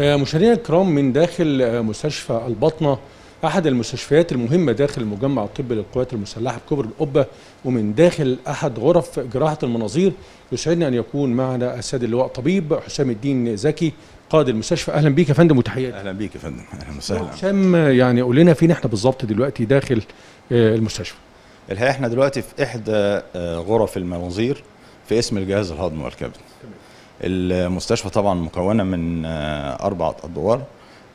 آه، مشاهدينا الكرام من داخل آه، مستشفى البطنه احد المستشفيات المهمه داخل المجمع الطبي للقوات المسلحه بكبر القبه ومن داخل احد غرف جراحه المناظير يسعدنا ان يكون معنا السيد اللواء طبيب حسام الدين زكي قائد المستشفى اهلا بيك يا فندم وتحياتي اهلا بيك يا فندم اهلا وسهلا حسام يعني قول لنا فين احنا بالظبط دلوقتي داخل آه، المستشفى الحقيقه احنا دلوقتي في احدى غرف المناظير في اسم الجهاز الهضمي والكبد تمام المستشفى طبعا مكونه من آه، اربع ادوار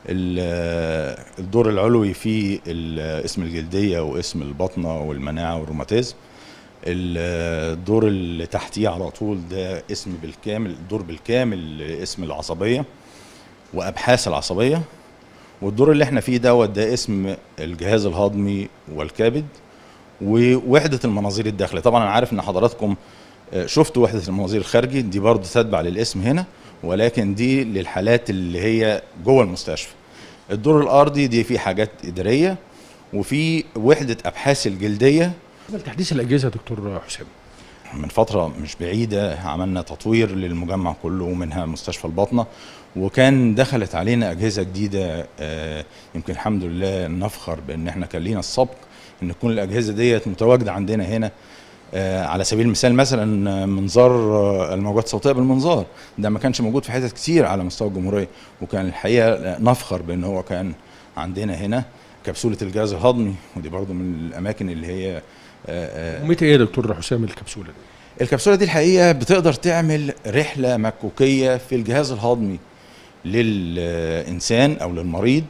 آه، الدور العلوي فيه آه، اسم الجلديه واسم البطنه والمناعه والروماتيزم الدور اللي تحتيه على طول ده اسم بالكامل الدور بالكامل اسم العصبيه وابحاث العصبيه والدور اللي احنا فيه دوت ده اسم الجهاز الهضمي والكبد ووحده المناظير الداخليه طبعا انا عارف ان حضراتكم آه، شفت وحده المناظير الخارجي دي برضه تتبع للاسم هنا ولكن دي للحالات اللي هي جوه المستشفى الدور الارضي دي في حاجات اداريه وفي وحده ابحاث الجلديه تحديث الاجهزه يا دكتور حسام من فترة مش بعيدة عملنا تطوير للمجمع كله ومنها مستشفى الباطنة وكان دخلت علينا أجهزة جديدة آه، يمكن الحمد لله نفخر بأن احنا كان لينا السبق أن تكون الأجهزة ديت متواجدة عندنا هنا آه، على سبيل المثال مثلا آه، منظار آه، الموجات الصوتيه بالمنظار ده ما كانش موجود في حتت كتير على مستوى الجمهوريه وكان الحقيقه نفخر بان هو كان عندنا هنا كبسوله الجهاز الهضمي ودي برضو من الاماكن اللي هي متى ايه يا دكتور حسام الكبسوله دي؟ الكبسوله دي الحقيقه بتقدر تعمل رحله مكوكيه في الجهاز الهضمي للانسان او للمريض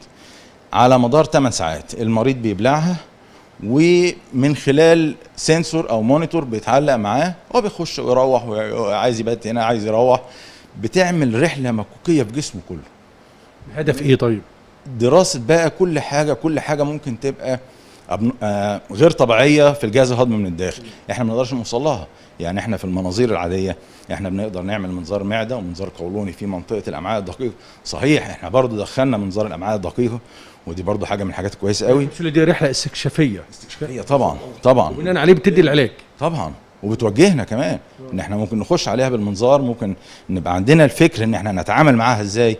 على مدار 8 ساعات المريض بيبلعها ومن خلال سنسور او مونيتور بيتعلق معاه وبيخش ويروح وعايز يبات هنا عايز يروح بتعمل رحله مكوكيه في جسمه كله الهدف ايه طيب دراسه بقى كل حاجه كل حاجه ممكن تبقى آه، غير طبيعيه في الجهاز الهضمي من الداخل احنا ما نقدرش نوصل لها يعني احنا في المناظير العاديه احنا بنقدر نعمل منظار معده ومنظار قولوني في منطقه الامعاء الدقيقه صحيح احنا برضو دخلنا منظار الامعاء الدقيقه ودي برضو حاجه من الحاجات الكويسه قوي دي رحله استكشافيه استكشافيه طبعا طبعا وبناء عليه بتدي العلاج طبعا وبتوجهنا كمان ان احنا ممكن نخش عليها بالمنظار ممكن نبقى عندنا الفكر ان احنا نتعامل معاها ازاي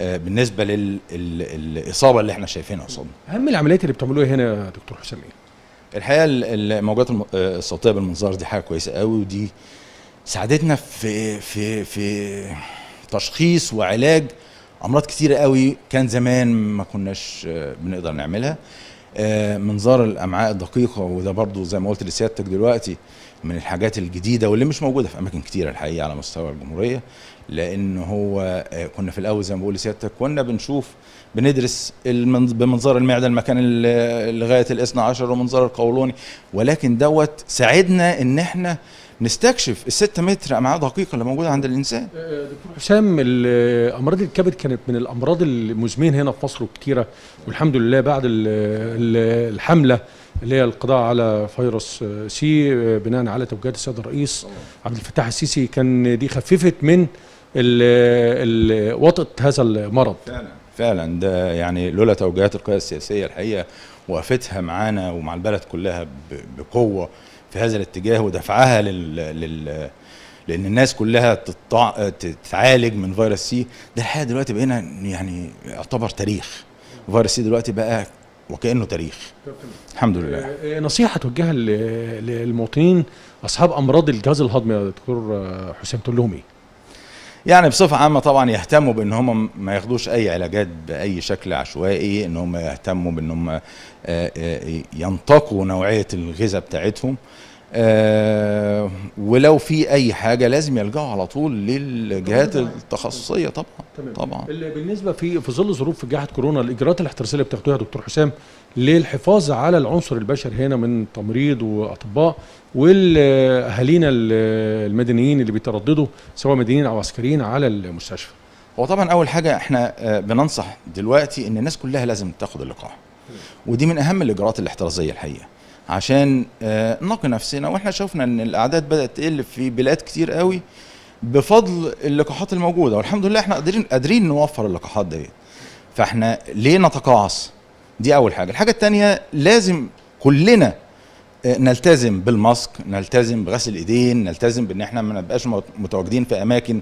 آه، بالنسبه للاصابه اللي احنا شايفينها قصادنا. اهم العمليات اللي بتعملوها هنا يا دكتور حسام ايه؟ الحقيقه الموجات الصوتيه آه، بالمنظار دي حاجه كويسه قوي ودي ساعدتنا في في في تشخيص وعلاج امراض كتيره قوي كان زمان ما كناش آه، بنقدر نعملها منظار الامعاء الدقيقه وده برضو زي ما قلت لسيادتك دلوقتي من الحاجات الجديده واللي مش موجوده في اماكن كتيره الحقيقه على مستوى الجمهوريه لان هو آه، كنا في الاول زي ما بقول لسيادتك كنا بنشوف بندرس بمنظار المعده المكان لغايه الاثنى عشر ومنظار القولوني ولكن دوت ساعدنا ان احنا نستكشف الستة متر امعاء دقيقه اللي موجوده عند الانسان آه، آه، دكتور حسام امراض الكبد كانت من الامراض المزمنه هنا في مصر وكثيره والحمد لله بعد الحمله اللي هي القضاء على فيروس سي بناء على توجيهات السيد الرئيس عبد الفتاح السيسي كان دي خففت من وطئه هذا المرض فعلا فعلا ده يعني لولا توجيهات القيادة السياسية الحقيقة وقفتها معانا ومع البلد كلها بقوة في هذا الاتجاه ودفعها لل, لل لان الناس كلها تتع... تتعالج من فيروس سي ده الحقيقه دلوقتي بقينا يعني يعتبر تاريخ فيروس سي دلوقتي بقى وكانه تاريخ الحمد لله آه، آه، نصيحه توجهها للمواطنين اصحاب امراض الجهاز الهضمي يا دكتور حسام تقول لهم ايه يعني بصفة عامة طبعا يهتموا بان هم ما ياخدوش اي علاجات باي شكل عشوائي ان هم يهتموا بان هم آه، ينتقوا نوعية الغذاء بتاعتهم آه، ولو في اي حاجه لازم يلجأوا على طول للجهات التخصصيه طبعا تمام. طبعا بالنسبه في في ظل ظروف في جائحه كورونا الاجراءات الاحترازيه اللي بتاخدوها يا دكتور حسام للحفاظ على العنصر البشري هنا من تمريض واطباء والاهالينا المدنيين اللي بيترددوا سواء مدنيين او عسكريين على المستشفى هو طبعا اول حاجه احنا آه، بننصح دلوقتي ان الناس كلها لازم تاخد اللقاح ودي من اهم الاجراءات الاحترازيه الحقيقه عشان آه، نقي نفسنا واحنا شفنا ان الاعداد بدات تقل في بلاد كتير قوي بفضل اللقاحات الموجوده والحمد لله احنا قادرين قادرين نوفر اللقاحات ديت فاحنا ليه نتقاعس دي اول حاجه الحاجه الثانيه لازم كلنا آه، نلتزم بالماسك نلتزم بغسل الايدين نلتزم بان احنا ما نبقاش متواجدين في اماكن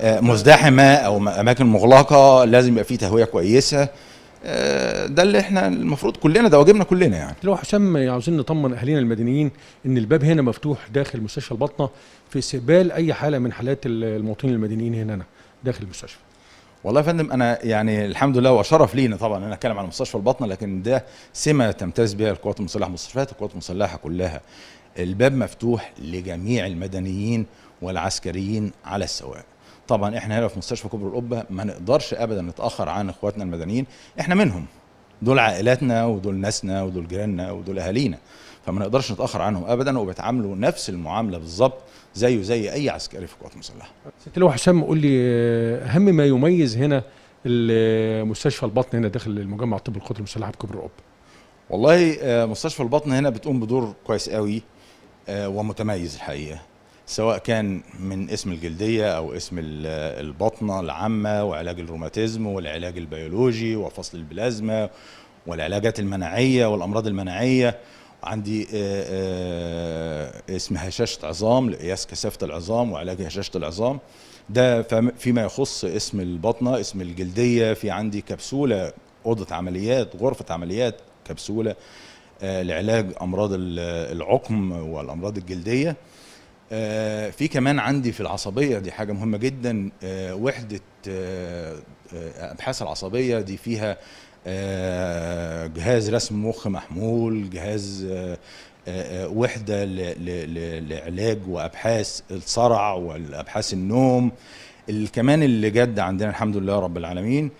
آه، مزدحمه او اماكن مغلقه لازم يبقى في تهويه كويسه آه، ده اللي احنا المفروض كلنا ده واجبنا كلنا يعني لو حسام عاوزين نطمن اهالينا المدنيين ان الباب هنا مفتوح داخل مستشفى البطنه في استقبال اي حاله من حالات المواطنين المدنيين هنا داخل المستشفى والله يا فندم انا يعني الحمد لله وشرف لينا طبعا انا اتكلم عن مستشفى البطنه لكن ده سمه تمتاز بها القوات المسلحه مستشفيات القوات المسلحه كلها الباب مفتوح لجميع المدنيين والعسكريين على السواء طبعا احنا هنا في مستشفى كبر القبه ما نقدرش ابدا نتاخر عن اخواتنا المدنيين احنا منهم دول عائلاتنا ودول ناسنا ودول جيراننا ودول اهالينا فما نقدرش نتاخر عنهم ابدا وبيتعاملوا نفس المعامله بالظبط زيه زي اي عسكري في القوات المسلحه. ست لو حسام قول لي آه، اهم ما يميز هنا مستشفى البطن هنا داخل المجمع الطبي القوات المسلحه بكبر القبه. والله آه، مستشفى البطن هنا بتقوم بدور كويس قوي آه، ومتميز الحقيقه. سواء كان من اسم الجلدية أو اسم البطنة العامة وعلاج الروماتيزم والعلاج البيولوجي وفصل البلازما والعلاجات المناعية والأمراض المناعية عندي آه، آه، اسم هشاشة عظام لقياس كثافة العظام وعلاج هشاشة العظام ده فيما يخص اسم البطنة اسم الجلدية في عندي كبسولة أوضة عمليات غرفة عمليات كبسولة آه، لعلاج أمراض العقم والأمراض الجلدية آه، في كمان عندي في العصبية دي حاجة مهمة جدا آه، وحدة آه، أبحاث العصبية دي فيها جهاز رسم مخ محمول جهاز وحدة لعلاج وأبحاث الصرع وابحاث النوم كمان اللي جد عندنا الحمد لله رب العالمين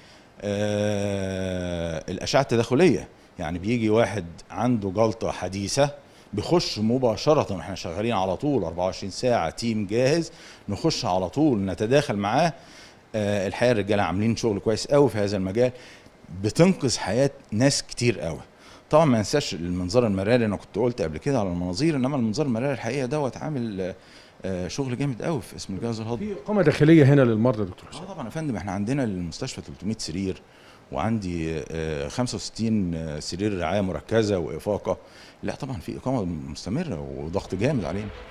الأشعة التداخلية يعني بيجي واحد عنده جلطة حديثة بيخش مباشره احنا شغالين على طول 24 ساعه تيم جاهز نخش على طول نتداخل معاه آه الحقيقه الرجاله عاملين شغل كويس قوي في هذا المجال بتنقذ حياه ناس كتير قوي طبعا ما انساش المنظار المراري انا كنت قلت قبل كده على المناظير انما المنظار المراري الحقيقه دوت عامل آه، شغل جامد قوي في اسم الجهاز الهضمي في اقامه داخليه هنا للمرضى دكتور حسين اه طبعا يا فندم احنا عندنا المستشفى 300 سرير وعندي 65 آه، آه، سرير رعايه مركزه وافاقه لا طبعا في اقامه مستمره وضغط جامد علينا